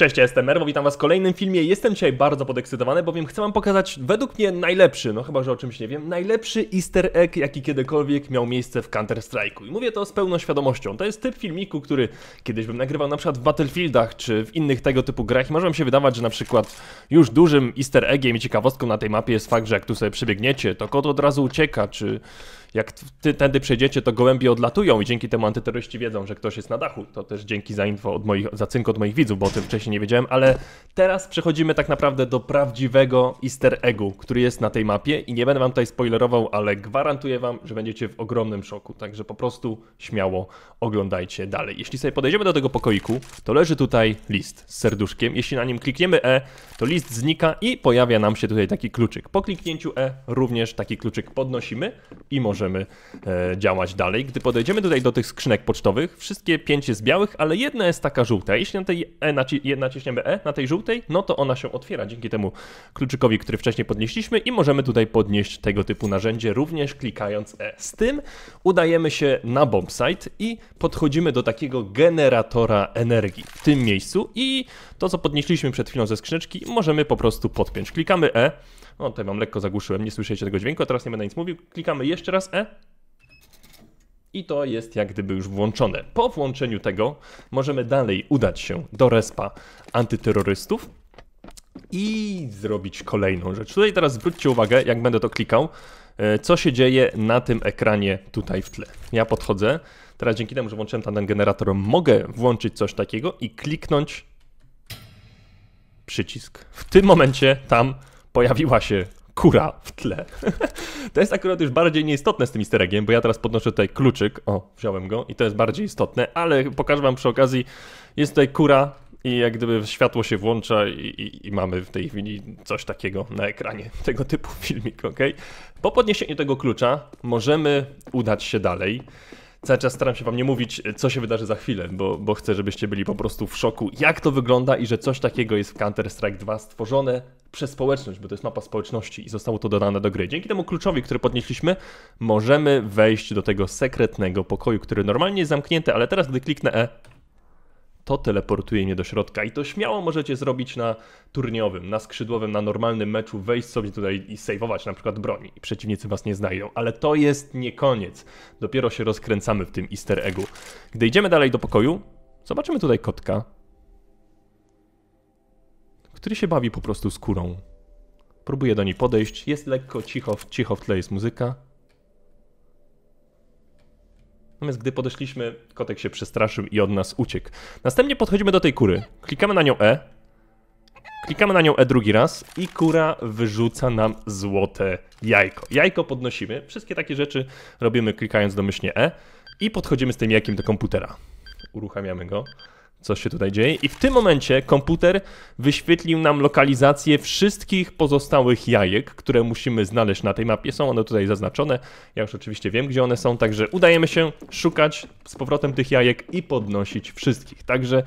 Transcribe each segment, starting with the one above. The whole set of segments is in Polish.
Cześć, ja jestem Merwo, witam was w kolejnym filmie. Jestem dzisiaj bardzo podekscytowany, bowiem chcę wam pokazać według mnie najlepszy, no chyba, że o czymś nie wiem, najlepszy easter egg, jaki kiedykolwiek miał miejsce w Counter-Strike'u. I mówię to z pełną świadomością. To jest typ filmiku, który kiedyś bym nagrywał na przykład w Battlefieldach, czy w innych tego typu grach i może wam się wydawać, że na przykład już dużym easter eggiem i ciekawostką na tej mapie jest fakt, że jak tu sobie przebiegniecie, to kot od razu ucieka, czy jak ty, tędy przejdziecie, to gołębie odlatują i dzięki temu antyterroryści wiedzą, że ktoś jest na dachu. To też dzięki za info od moich, za cynk od moich widzów, bo o tym wcześniej wcześniej nie wiedziałem, ale teraz przechodzimy tak naprawdę do prawdziwego easter eggu, który jest na tej mapie i nie będę wam tutaj spoilerował, ale gwarantuję wam, że będziecie w ogromnym szoku, także po prostu śmiało oglądajcie dalej. Jeśli sobie podejdziemy do tego pokoiku, to leży tutaj list z serduszkiem. Jeśli na nim klikniemy E, to list znika i pojawia nam się tutaj taki kluczyk. Po kliknięciu E również taki kluczyk podnosimy i możemy e, działać dalej. Gdy podejdziemy tutaj do tych skrzynek pocztowych, wszystkie pięć jest białych, ale jedna jest taka żółta. Jeśli na tej E i naciśniemy E na tej żółtej, no to ona się otwiera dzięki temu kluczykowi, który wcześniej podnieśliśmy i możemy tutaj podnieść tego typu narzędzie również klikając E. Z tym udajemy się na bombsite i podchodzimy do takiego generatora energii w tym miejscu i to, co podnieśliśmy przed chwilą ze skrzyneczki, możemy po prostu podpiąć. Klikamy E, no tutaj mam lekko zagłuszyłem, nie słyszycie tego dźwięku, a teraz nie będę nic mówił. Klikamy jeszcze raz E i to jest jak gdyby już włączone. Po włączeniu tego możemy dalej udać się do respa antyterrorystów i zrobić kolejną rzecz. Tutaj teraz zwróćcie uwagę, jak będę to klikał, e, co się dzieje na tym ekranie tutaj w tle. Ja podchodzę, teraz dzięki temu, że włączyłem ten generator, mogę włączyć coś takiego i kliknąć przycisk. W tym momencie tam pojawiła się kura w tle. to jest akurat już bardziej nieistotne z tym easter eggiem, bo ja teraz podnoszę tutaj kluczyk, o, wziąłem go i to jest bardziej istotne, ale pokażę wam przy okazji, jest tutaj kura i jak gdyby światło się włącza i, i, i, mamy w tej chwili coś takiego na ekranie, tego typu filmik, ok? Po podniesieniu tego klucza możemy udać się dalej cały czas staram się wam nie mówić, co się wydarzy za chwilę, bo, bo chcę, żebyście byli po prostu w szoku, jak to wygląda i że coś takiego jest w Counter-Strike 2 stworzone przez społeczność, bo to jest mapa społeczności i zostało to dodane do gry. Dzięki temu kluczowi, który podnieśliśmy, możemy wejść do tego sekretnego pokoju, który normalnie jest zamknięty, ale teraz gdy kliknę E, to teleportuje mnie do środka. I to śmiało możecie zrobić na turniowym, na skrzydłowym, na normalnym meczu, wejść sobie tutaj i saveować na przykład broni i przeciwnicy was nie znajdą. Ale to jest nie koniec. Dopiero się rozkręcamy w tym easter eggu. Gdy idziemy dalej do pokoju, zobaczymy tutaj kotka, który się bawi po prostu skórą. Próbuję do niej podejść, jest lekko cicho, cicho w tle jest muzyka. Natomiast gdy podeszliśmy, kotek się przestraszył i od nas uciekł. Następnie podchodzimy do tej kury. Klikamy na nią E. Klikamy na nią E drugi raz i kura wyrzuca nam złote jajko. Jajko podnosimy. Wszystkie takie rzeczy robimy klikając domyślnie E i podchodzimy z tym jajkiem do komputera. Uruchamiamy go co się tutaj dzieje. I w tym momencie komputer wyświetlił nam lokalizację wszystkich pozostałych jajek, które musimy znaleźć na tej mapie. Są one tutaj zaznaczone. Ja już oczywiście wiem, gdzie one są, także udajemy się szukać z powrotem tych jajek i podnosić wszystkich. Także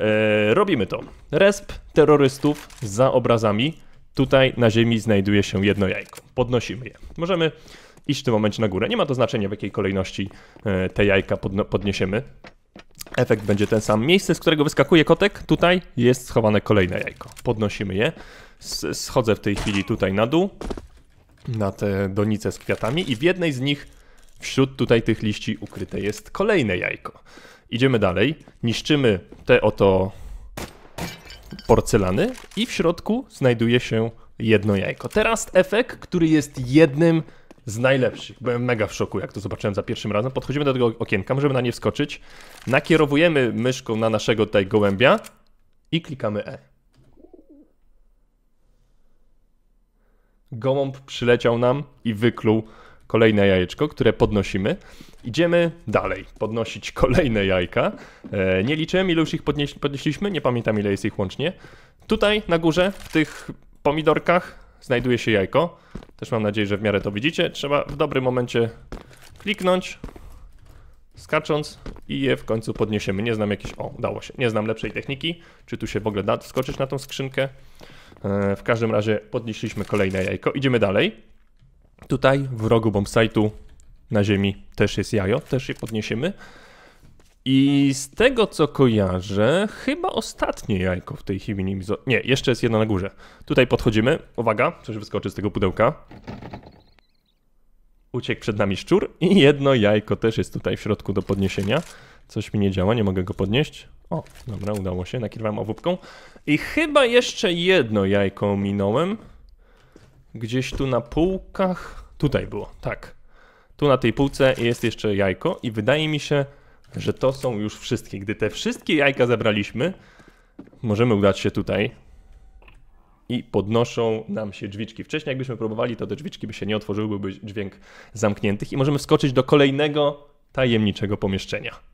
e, robimy to. Resp terrorystów za obrazami. Tutaj na ziemi znajduje się jedno jajko. Podnosimy je. Możemy iść w tym momencie na górę. Nie ma to znaczenia, w jakiej kolejności e, te jajka podniesiemy. Efekt będzie ten sam. Miejsce, z którego wyskakuje kotek, tutaj jest schowane kolejne jajko. Podnosimy je. Schodzę w tej chwili tutaj na dół, na te donice z kwiatami i w jednej z nich wśród tutaj tych liści ukryte jest kolejne jajko. Idziemy dalej, niszczymy te oto porcelany i w środku znajduje się jedno jajko. Teraz efekt, który jest jednym z najlepszych. Byłem mega w szoku, jak to zobaczyłem za pierwszym razem. Podchodzimy do tego okienka, możemy na nie wskoczyć. Nakierowujemy myszką na naszego tutaj gołębia i klikamy E. Gołąb przyleciał nam i wykluł kolejne jajeczko, które podnosimy. Idziemy dalej, podnosić kolejne jajka. E, nie liczyłem, ile już ich podnieśliśmy, nie pamiętam, ile jest ich łącznie. Tutaj na górze, w tych pomidorkach, znajduje się jajko. Też mam nadzieję, że w miarę to widzicie. Trzeba w dobrym momencie kliknąć, skacząc i je w końcu podniesiemy. Nie znam jakiejś... O, udało się. Nie znam lepszej techniki. Czy tu się w ogóle da skoczyć na tą skrzynkę? E, w każdym razie podnieśliśmy kolejne jajko. Idziemy dalej. Tutaj w rogu bombsite'u na ziemi też jest jajo. Też je podniesiemy. I z tego co kojarzę, chyba ostatnie jajko w tej chwili nie Nie, jeszcze jest jedno na górze. Tutaj podchodzimy. Uwaga, coś wyskoczy z tego pudełka. Uciekł przed nami szczur i jedno jajko też jest tutaj w środku do podniesienia. Coś mi nie działa, nie mogę go podnieść. O, dobra, udało się, nakierowałem owóbką. I chyba jeszcze jedno jajko minąłem. Gdzieś tu na półkach. Tutaj było, tak. Tu na tej półce jest jeszcze jajko i wydaje mi się, że to są już wszystkie. Gdy te wszystkie jajka zebraliśmy, możemy udać się tutaj i podnoszą nam się drzwiczki. Wcześniej jakbyśmy próbowali, to te drzwiczki by się nie otworzyły, byłby dźwięk zamkniętych i możemy wskoczyć do kolejnego tajemniczego pomieszczenia.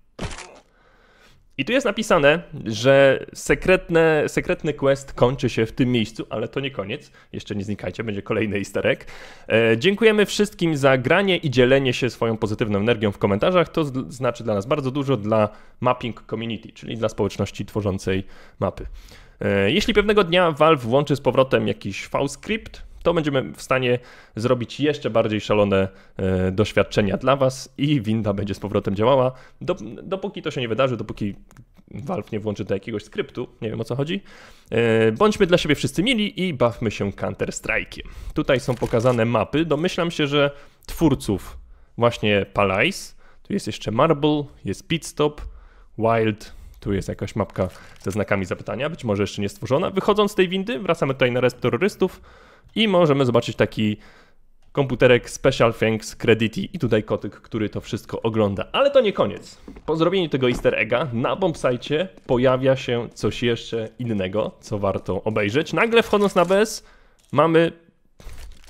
I tu jest napisane, że sekretne, sekretny quest kończy się w tym miejscu, ale to nie koniec. Jeszcze nie znikajcie, będzie kolejny isterek. E, dziękujemy wszystkim za granie i dzielenie się swoją pozytywną energią w komentarzach. To znaczy dla nas bardzo dużo, dla mapping community, czyli dla społeczności tworzącej mapy. E, jeśli pewnego dnia Valve włączy z powrotem jakiś V-script, to będziemy w stanie zrobić jeszcze bardziej szalone e, doświadczenia dla Was i winda będzie z powrotem działała. Dopóki to się nie wydarzy, dopóki Valve nie włączy do jakiegoś skryptu, nie wiem o co chodzi. E, bądźmy dla siebie wszyscy mili i bawmy się Counter-Strike'iem. Tutaj są pokazane mapy. Domyślam się, że twórców właśnie Palais, tu jest jeszcze Marble, jest Pitstop, Wild, tu jest jakaś mapka ze znakami zapytania, być może jeszcze nie stworzona. Wychodząc z tej windy, wracamy tutaj na rest terrorystów i możemy zobaczyć taki komputerek Special Thanks Credity i tutaj kotyk, który to wszystko ogląda. Ale to nie koniec. Po zrobieniu tego easter egga na bombsajcie pojawia się coś jeszcze innego, co warto obejrzeć. Nagle wchodząc na BS mamy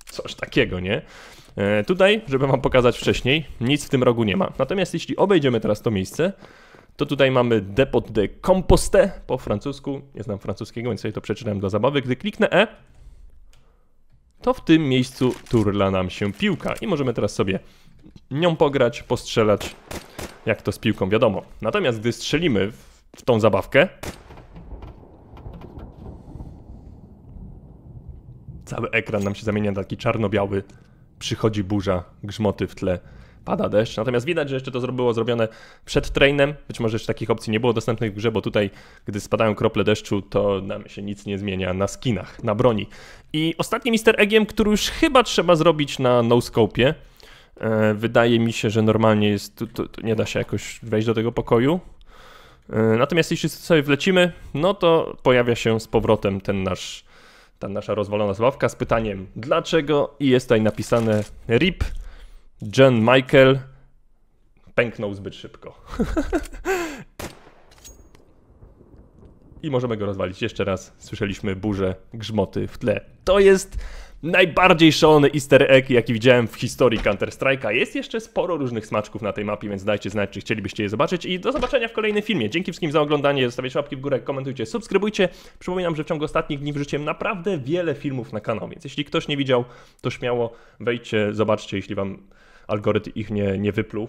coś takiego, nie? E, tutaj, żeby wam pokazać wcześniej, nic w tym rogu nie ma. Natomiast jeśli obejdziemy teraz to miejsce, to tutaj mamy depot de composte po francusku. Nie znam francuskiego, więc sobie to przeczytałem dla zabawy. Gdy kliknę E, to w tym miejscu turla nam się piłka i możemy teraz sobie nią pograć, postrzelać, jak to z piłką wiadomo. Natomiast gdy strzelimy w tą zabawkę, cały ekran nam się zamienia na taki czarno-biały, przychodzi burza, grzmoty w tle, pada deszcz. Natomiast widać, że jeszcze to było zrobione przed trainem. Być może jeszcze takich opcji nie było dostępnych w grze, bo tutaj, gdy spadają krople deszczu, to nam się nic nie zmienia na skinach, na broni. I ostatnim mister eggiem, który już chyba trzeba zrobić na noscope'ie, e, Wydaje mi się, że normalnie jest, to, to, to nie da się jakoś wejść do tego pokoju. E, natomiast jeśli sobie wlecimy, no to pojawia się z powrotem ten nasz, ta nasza rozwalona zławka z pytaniem dlaczego i jest tutaj napisane RIP John Michael pęknął zbyt szybko. I możemy go rozwalić jeszcze raz. Słyszeliśmy burze, grzmoty w tle. To jest najbardziej szalony easter egg, jaki widziałem w historii Counter-Strike'a. Jest jeszcze sporo różnych smaczków na tej mapie, więc dajcie znać, czy chcielibyście je zobaczyć i do zobaczenia w kolejnym filmie. Dzięki wszystkim za oglądanie, zostawiajcie łapki w górę, komentujcie, subskrybujcie. Przypominam, że w ciągu ostatnich dni wrzuciłem naprawdę wiele filmów na kanał, więc jeśli ktoś nie widział, to śmiało wejdźcie, zobaczcie, jeśli wam algorytm ich nie, nie wypluł.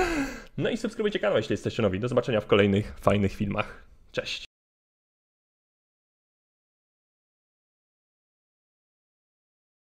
no i subskrybujcie kanał, jeśli jesteście nowi. Do zobaczenia w kolejnych fajnych filmach. Cześć!